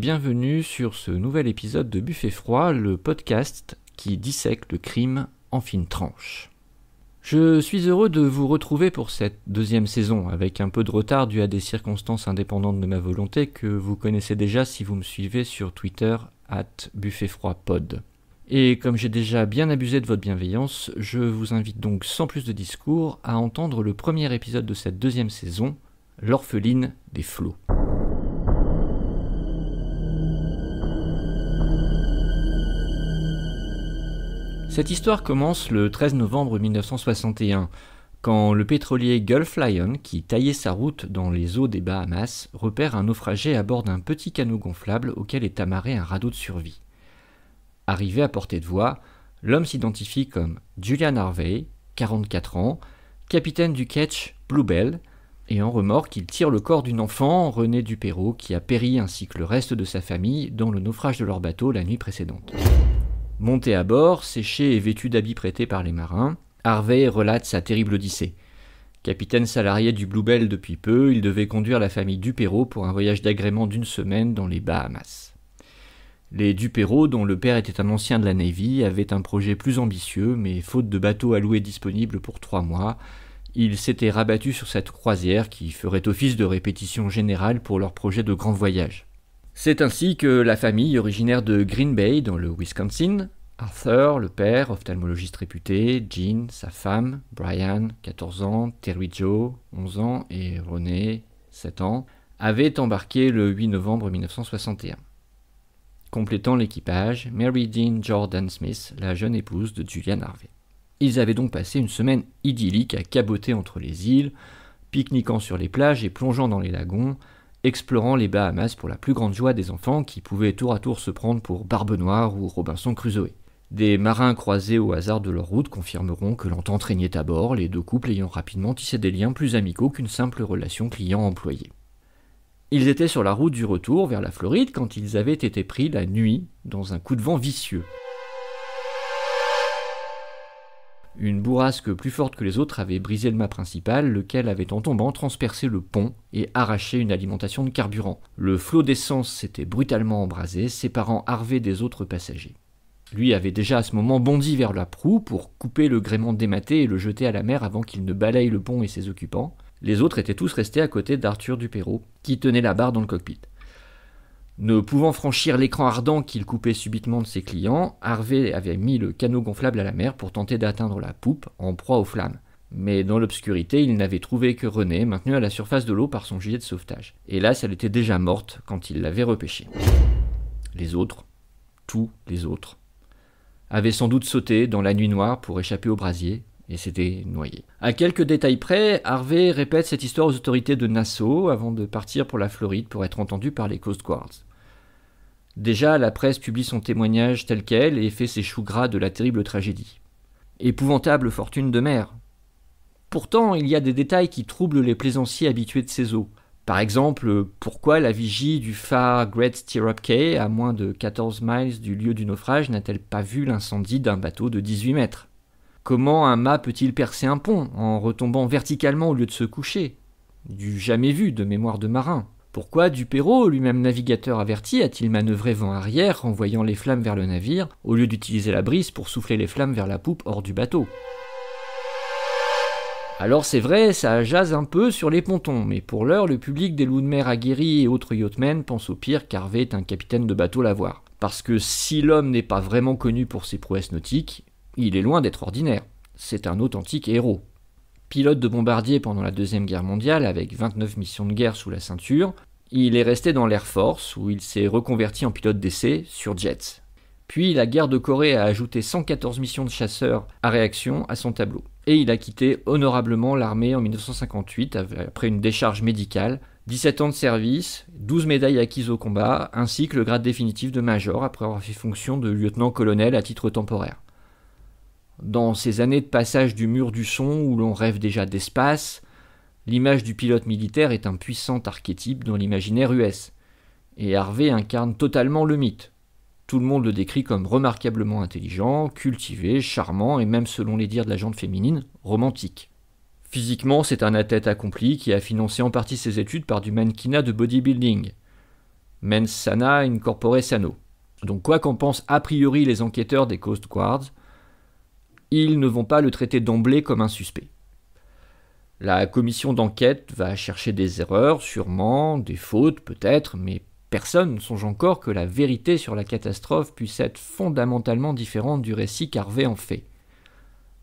bienvenue sur ce nouvel épisode de Buffet Froid, le podcast qui dissèque le crime en fine tranche. Je suis heureux de vous retrouver pour cette deuxième saison, avec un peu de retard dû à des circonstances indépendantes de ma volonté que vous connaissez déjà si vous me suivez sur Twitter at buffetfroidpod. Et comme j'ai déjà bien abusé de votre bienveillance, je vous invite donc sans plus de discours à entendre le premier épisode de cette deuxième saison, L'orpheline des flots. Cette histoire commence le 13 novembre 1961, quand le pétrolier Gulf Lion, qui taillait sa route dans les eaux des Bahamas, repère un naufragé à bord d'un petit canot gonflable auquel est amarré un radeau de survie. Arrivé à portée de voie, l'homme s'identifie comme Julian Harvey, 44 ans, capitaine du catch Bluebell, et en remorque, il tire le corps d'une enfant, René Duperrot, qui a péri ainsi que le reste de sa famille dans le naufrage de leur bateau la nuit précédente. Monté à bord, séché et vêtu d'habits prêtés par les marins, Harvey relate sa terrible odyssée. Capitaine salarié du Bluebell depuis peu, il devait conduire la famille Dupéro pour un voyage d'agrément d'une semaine dans les Bahamas. Les Dupéro, dont le père était un ancien de la Navy, avaient un projet plus ambitieux, mais faute de bateaux à louer disponibles pour trois mois, ils s'étaient rabattus sur cette croisière qui ferait office de répétition générale pour leur projet de grand voyage. C'est ainsi que la famille originaire de Green Bay, dans le Wisconsin, Arthur, le père, ophtalmologiste réputé, Jean, sa femme, Brian, 14 ans, Terry Joe, 11 ans et René, 7 ans, avaient embarqué le 8 novembre 1961. Complétant l'équipage, Mary Dean Jordan Smith, la jeune épouse de Julian Harvey. Ils avaient donc passé une semaine idyllique à caboter entre les îles, pique-niquant sur les plages et plongeant dans les lagons, explorant les Bahamas pour la plus grande joie des enfants qui pouvaient tour à tour se prendre pour Barbe Noire ou Robinson Crusoe. Des marins croisés au hasard de leur route confirmeront que l'entente régnait à bord, les deux couples ayant rapidement tissé des liens plus amicaux qu'une simple relation client-employé. Ils étaient sur la route du retour vers la Floride quand ils avaient été pris la nuit dans un coup de vent vicieux. Une bourrasque plus forte que les autres avait brisé le mât principal, lequel avait en tombant transpercé le pont et arraché une alimentation de carburant. Le flot d'essence s'était brutalement embrasé, séparant Harvey des autres passagers. Lui avait déjà à ce moment bondi vers la proue pour couper le gréement dématé et le jeter à la mer avant qu'il ne balaye le pont et ses occupants. Les autres étaient tous restés à côté d'Arthur Dupérot, qui tenait la barre dans le cockpit. Ne pouvant franchir l'écran ardent qu'il coupait subitement de ses clients, Harvey avait mis le canot gonflable à la mer pour tenter d'atteindre la poupe, en proie aux flammes. Mais dans l'obscurité, il n'avait trouvé que René, maintenu à la surface de l'eau par son gilet de sauvetage. Hélas, elle était déjà morte quand il l'avait repêchée. Les autres, tous les autres, avaient sans doute sauté dans la nuit noire pour échapper au brasier, et s'étaient noyés. À quelques détails près, Harvey répète cette histoire aux autorités de Nassau avant de partir pour la Floride pour être entendu par les Coast Guards. Déjà, la presse publie son témoignage tel quel et fait ses choux gras de la terrible tragédie. Épouvantable fortune de mer. Pourtant, il y a des détails qui troublent les plaisanciers habitués de ces eaux. Par exemple, pourquoi la vigie du phare Great Stirrup Cay, à moins de 14 miles du lieu du naufrage, n'a-t-elle pas vu l'incendie d'un bateau de 18 mètres Comment un mât peut-il percer un pont en retombant verticalement au lieu de se coucher Du jamais vu de mémoire de marin. Pourquoi Dupéro, lui-même navigateur averti, a-t-il manœuvré vent arrière, envoyant les flammes vers le navire, au lieu d'utiliser la brise pour souffler les flammes vers la poupe hors du bateau alors c'est vrai, ça jase un peu sur les pontons, mais pour l'heure, le public des loups de mer aguerris et autres yachtmen pense au pire qu'Harvey est un capitaine de bateau lavoir. Parce que si l'homme n'est pas vraiment connu pour ses prouesses nautiques, il est loin d'être ordinaire. C'est un authentique héros. Pilote de bombardier pendant la Deuxième Guerre mondiale avec 29 missions de guerre sous la ceinture, il est resté dans l'Air Force où il s'est reconverti en pilote d'essai sur jets. Puis la guerre de Corée a ajouté 114 missions de chasseurs à réaction à son tableau. Et il a quitté honorablement l'armée en 1958 après une décharge médicale, 17 ans de service, 12 médailles acquises au combat, ainsi que le grade définitif de major après avoir fait fonction de lieutenant-colonel à titre temporaire. Dans ces années de passage du mur du son où l'on rêve déjà d'espace, L'image du pilote militaire est un puissant archétype dans l'imaginaire US, et Harvey incarne totalement le mythe. Tout le monde le décrit comme remarquablement intelligent, cultivé, charmant et même selon les dires de la gente féminine, romantique. Physiquement, c'est un athlète accompli qui a financé en partie ses études par du mannequinat de bodybuilding. Mens sana incorpore sano. Donc quoi qu'en pensent a priori les enquêteurs des Coast Guards, ils ne vont pas le traiter d'emblée comme un suspect. La commission d'enquête va chercher des erreurs, sûrement, des fautes peut-être, mais personne ne songe encore que la vérité sur la catastrophe puisse être fondamentalement différente du récit qu'Harvey en fait.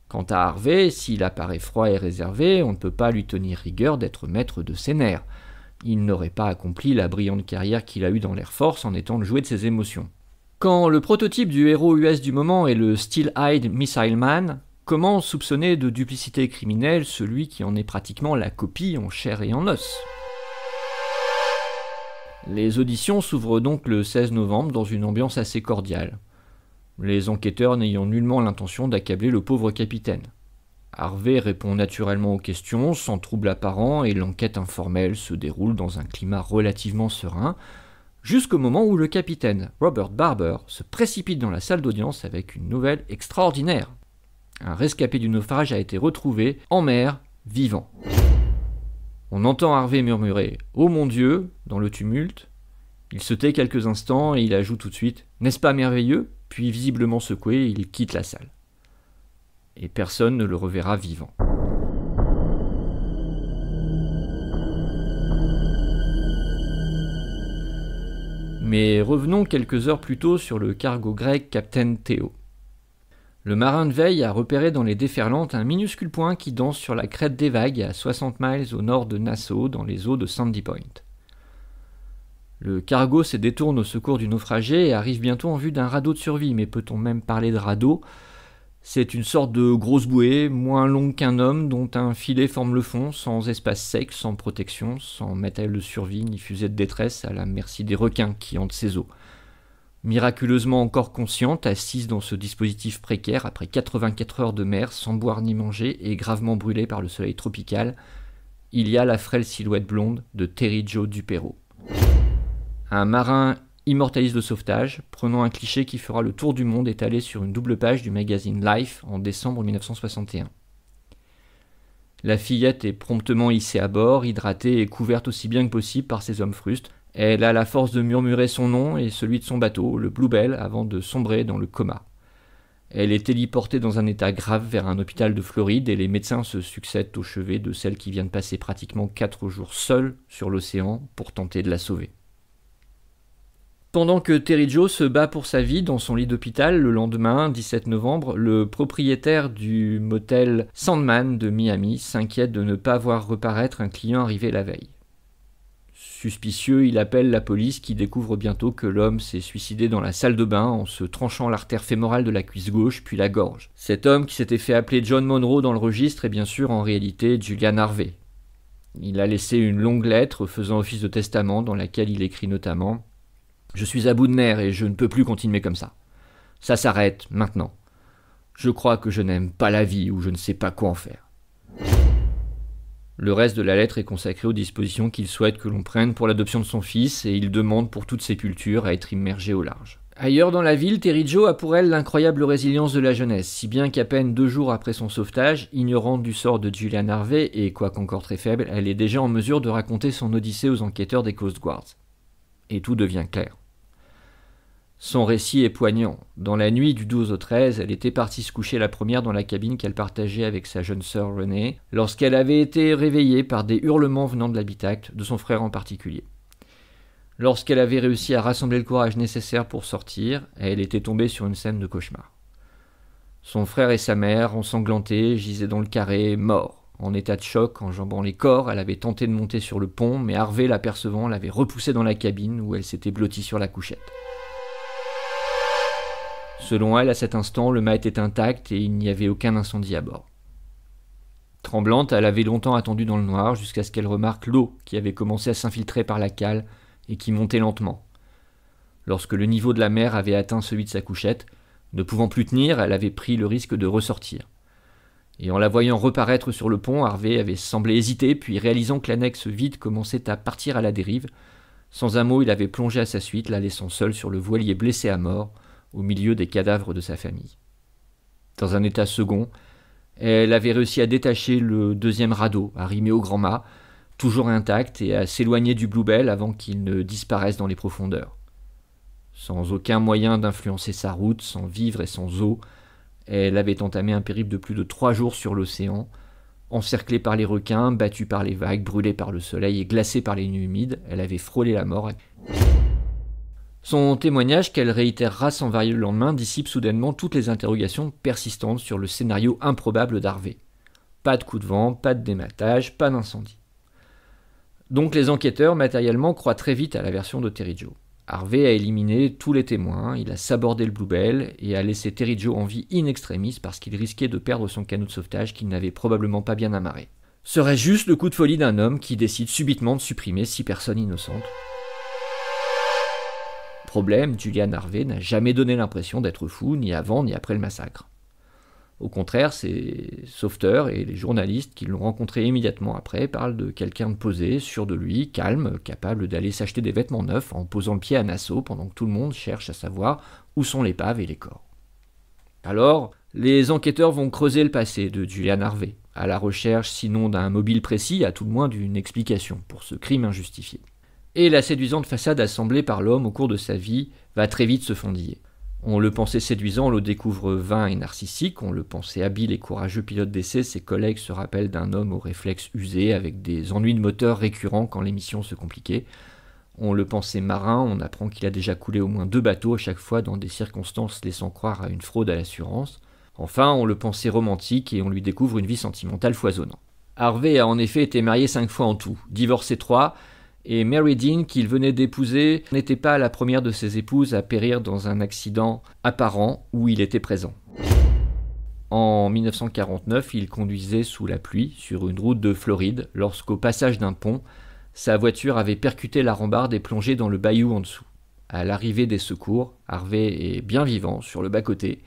Quant à Harvey, s'il apparaît froid et réservé, on ne peut pas lui tenir rigueur d'être maître de ses nerfs. Il n'aurait pas accompli la brillante carrière qu'il a eue dans l'Air Force en étant le jouet de ses émotions. Quand le prototype du héros US du moment est le Steel-Eyed Missile Man, Comment soupçonner de duplicité criminelle celui qui en est pratiquement la copie en chair et en os Les auditions s'ouvrent donc le 16 novembre dans une ambiance assez cordiale, les enquêteurs n'ayant nullement l'intention d'accabler le pauvre capitaine. Harvey répond naturellement aux questions sans trouble apparent et l'enquête informelle se déroule dans un climat relativement serein, jusqu'au moment où le capitaine Robert Barber se précipite dans la salle d'audience avec une nouvelle extraordinaire. Un rescapé du naufrage a été retrouvé en mer, vivant. On entend Harvey murmurer ⁇ Oh mon Dieu !⁇ dans le tumulte. Il se tait quelques instants et il ajoute tout de suite ⁇ N'est-ce pas merveilleux ?⁇ Puis visiblement secoué, il quitte la salle. Et personne ne le reverra vivant. Mais revenons quelques heures plus tôt sur le cargo grec Captain Theo. Le marin de veille a repéré dans les déferlantes un minuscule point qui danse sur la crête des vagues à 60 miles au nord de Nassau, dans les eaux de Sandy Point. Le cargo se détourne au secours du naufragé et arrive bientôt en vue d'un radeau de survie, mais peut-on même parler de radeau C'est une sorte de grosse bouée, moins longue qu'un homme, dont un filet forme le fond, sans espace sec, sans protection, sans matériel de survie ni fusée de détresse, à la merci des requins qui hantent ses eaux. Miraculeusement encore consciente, assise dans ce dispositif précaire après 84 heures de mer sans boire ni manger et gravement brûlée par le soleil tropical, il y a la frêle silhouette blonde de Terry Joe Dupero. Un marin immortaliste de sauvetage, prenant un cliché qui fera le tour du monde étalé sur une double page du magazine Life en décembre 1961. La fillette est promptement hissée à bord, hydratée et couverte aussi bien que possible par ses hommes frustes, elle a la force de murmurer son nom et celui de son bateau, le Bluebell, avant de sombrer dans le coma. Elle est téléportée dans un état grave vers un hôpital de Floride et les médecins se succèdent au chevet de celle qui vient de passer pratiquement 4 jours seule sur l'océan pour tenter de la sauver. Pendant que Terry Joe se bat pour sa vie dans son lit d'hôpital le lendemain 17 novembre, le propriétaire du motel Sandman de Miami s'inquiète de ne pas voir reparaître un client arrivé la veille. Suspicieux, il appelle la police qui découvre bientôt que l'homme s'est suicidé dans la salle de bain en se tranchant l'artère fémorale de la cuisse gauche puis la gorge. Cet homme qui s'était fait appeler John Monroe dans le registre est bien sûr en réalité Julian Harvey. Il a laissé une longue lettre faisant office de testament dans laquelle il écrit notamment Je suis à bout de nerfs et je ne peux plus continuer comme ça. Ça s'arrête maintenant. Je crois que je n'aime pas la vie ou je ne sais pas quoi en faire. Le reste de la lettre est consacré aux dispositions qu'il souhaite que l'on prenne pour l'adoption de son fils et il demande pour toute sépulture à être immergé au large. Ailleurs dans la ville, Joe a pour elle l'incroyable résilience de la jeunesse, si bien qu'à peine deux jours après son sauvetage, ignorante du sort de Julian Harvey et quoique encore très faible, elle est déjà en mesure de raconter son odyssée aux enquêteurs des Coast Guards. Et tout devient clair. Son récit est poignant. Dans la nuit du 12 au 13, elle était partie se coucher la première dans la cabine qu'elle partageait avec sa jeune sœur Renée, lorsqu'elle avait été réveillée par des hurlements venant de l'habitacle, de son frère en particulier. Lorsqu'elle avait réussi à rassembler le courage nécessaire pour sortir, elle était tombée sur une scène de cauchemar. Son frère et sa mère, ensanglantés, gisaient dans le carré, morts. En état de choc, en jambant les corps, elle avait tenté de monter sur le pont, mais Harvey, l'apercevant, l'avait repoussée dans la cabine où elle s'était blottie sur la couchette. Selon elle, à cet instant, le mât était intact et il n'y avait aucun incendie à bord. Tremblante, elle avait longtemps attendu dans le noir jusqu'à ce qu'elle remarque l'eau qui avait commencé à s'infiltrer par la cale et qui montait lentement. Lorsque le niveau de la mer avait atteint celui de sa couchette, ne pouvant plus tenir, elle avait pris le risque de ressortir. Et en la voyant reparaître sur le pont, Harvey avait semblé hésiter, puis réalisant que l'annexe vide commençait à partir à la dérive, sans un mot il avait plongé à sa suite, la laissant seule sur le voilier blessé à mort, au milieu des cadavres de sa famille. Dans un état second, elle avait réussi à détacher le deuxième radeau, arrimé au grand mât, toujours intact, et à s'éloigner du Bluebell avant qu'il ne disparaisse dans les profondeurs. Sans aucun moyen d'influencer sa route, sans vivre et sans eau, elle avait entamé un périple de plus de trois jours sur l'océan, encerclée par les requins, battue par les vagues, brûlée par le soleil et glacée par les nuits humides, elle avait frôlé la mort. Son témoignage qu'elle réitérera sans varier le lendemain dissipe soudainement toutes les interrogations persistantes sur le scénario improbable d'Harvey. Pas de coup de vent, pas de dématage, pas d'incendie. Donc les enquêteurs matériellement croient très vite à la version de Terry Joe. Harvey a éliminé tous les témoins, il a sabordé le Bluebell et a laissé Terry Joe en vie in extremis parce qu'il risquait de perdre son canot de sauvetage qu'il n'avait probablement pas bien amarré. Serait juste le coup de folie d'un homme qui décide subitement de supprimer six personnes innocentes problème, Julian Harvey n'a jamais donné l'impression d'être fou, ni avant ni après le massacre. Au contraire, ses sauveteurs et les journalistes qui l'ont rencontré immédiatement après parlent de quelqu'un de posé, sûr de lui, calme, capable d'aller s'acheter des vêtements neufs en posant le pied à Nassau pendant que tout le monde cherche à savoir où sont l'épave et les corps. Alors, les enquêteurs vont creuser le passé de Julian Harvey, à la recherche sinon d'un mobile précis, à tout le moins d'une explication pour ce crime injustifié et la séduisante façade assemblée par l'homme au cours de sa vie va très vite se fondiller. On le pensait séduisant, on le découvre vain et narcissique, on le pensait habile et courageux pilote d'essai, ses collègues se rappellent d'un homme aux réflexes usés, avec des ennuis de moteur récurrents quand les missions se compliquaient. On le pensait marin, on apprend qu'il a déjà coulé au moins deux bateaux à chaque fois dans des circonstances laissant croire à une fraude à l'assurance. Enfin, on le pensait romantique et on lui découvre une vie sentimentale foisonnante. Harvey a en effet été marié cinq fois en tout, divorcé trois, et Mary Dean, qu'il venait d'épouser, n'était pas la première de ses épouses à périr dans un accident apparent où il était présent. En 1949, il conduisait sous la pluie sur une route de Floride lorsqu'au passage d'un pont, sa voiture avait percuté la rambarde et plongé dans le bayou en dessous. À l'arrivée des secours, Harvey est bien vivant sur le bas-côté,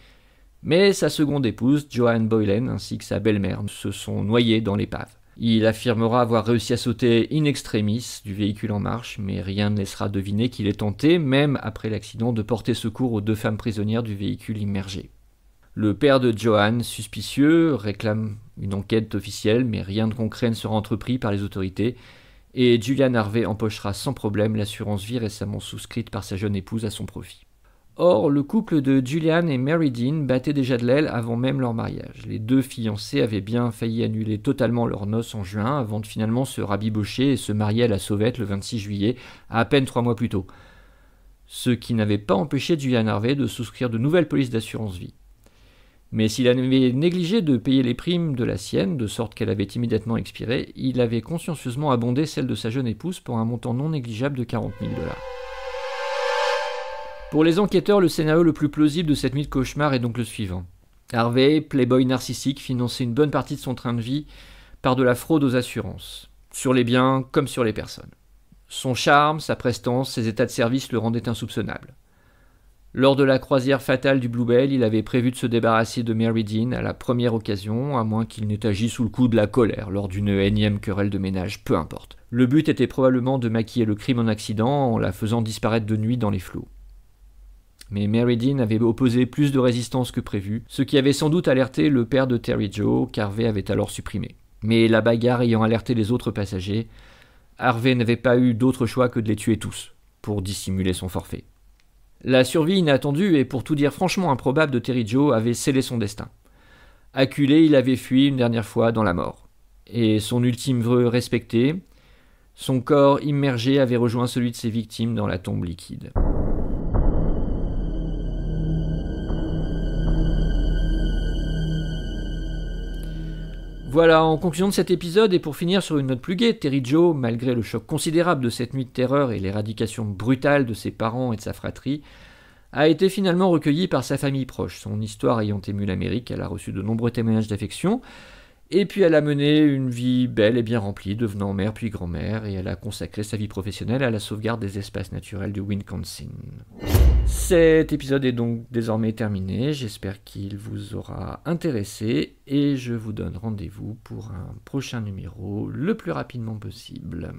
mais sa seconde épouse, Joanne Boylan, ainsi que sa belle-mère se sont noyées dans l'épave. Il affirmera avoir réussi à sauter in extremis du véhicule en marche, mais rien ne laissera deviner qu'il est tenté, même après l'accident, de porter secours aux deux femmes prisonnières du véhicule immergé. Le père de Johan, suspicieux, réclame une enquête officielle, mais rien de concret ne sera entrepris par les autorités, et Julian Harvey empochera sans problème l'assurance vie récemment souscrite par sa jeune épouse à son profit. Or, le couple de Julian et Mary Dean battait déjà de l'aile avant même leur mariage. Les deux fiancés avaient bien failli annuler totalement leurs noces en juin avant de finalement se rabibocher et se marier à la sauvette le 26 juillet, à, à peine trois mois plus tôt. Ce qui n'avait pas empêché Julian Harvey de souscrire de nouvelles polices d'assurance vie. Mais s'il avait négligé de payer les primes de la sienne, de sorte qu'elle avait immédiatement expiré, il avait consciencieusement abondé celle de sa jeune épouse pour un montant non négligeable de 40 000 dollars. Pour les enquêteurs, le scénario le plus plausible de cette nuit de cauchemar est donc le suivant. Harvey, playboy narcissique, finançait une bonne partie de son train de vie par de la fraude aux assurances, sur les biens comme sur les personnes. Son charme, sa prestance, ses états de service le rendaient insoupçonnable. Lors de la croisière fatale du Bluebell, il avait prévu de se débarrasser de Mary Dean à la première occasion, à moins qu'il n'ait agi sous le coup de la colère lors d'une énième querelle de ménage, peu importe. Le but était probablement de maquiller le crime en accident en la faisant disparaître de nuit dans les flots mais Mary avait opposé plus de résistance que prévu, ce qui avait sans doute alerté le père de Terry Joe qu'Harvey avait alors supprimé. Mais la bagarre ayant alerté les autres passagers, Harvey n'avait pas eu d'autre choix que de les tuer tous, pour dissimuler son forfait. La survie inattendue et pour tout dire franchement improbable de Terry Joe avait scellé son destin. Acculé, il avait fui une dernière fois dans la mort. Et son ultime vœu respecté, son corps immergé avait rejoint celui de ses victimes dans la tombe liquide. Voilà, en conclusion de cet épisode, et pour finir sur une note plus gaie, Terry Joe, malgré le choc considérable de cette nuit de terreur et l'éradication brutale de ses parents et de sa fratrie, a été finalement recueilli par sa famille proche. Son histoire ayant ému l'Amérique, elle a reçu de nombreux témoignages d'affection, et puis elle a mené une vie belle et bien remplie, devenant mère puis grand-mère, et elle a consacré sa vie professionnelle à la sauvegarde des espaces naturels du Wisconsin. Cet épisode est donc désormais terminé, j'espère qu'il vous aura intéressé, et je vous donne rendez-vous pour un prochain numéro le plus rapidement possible.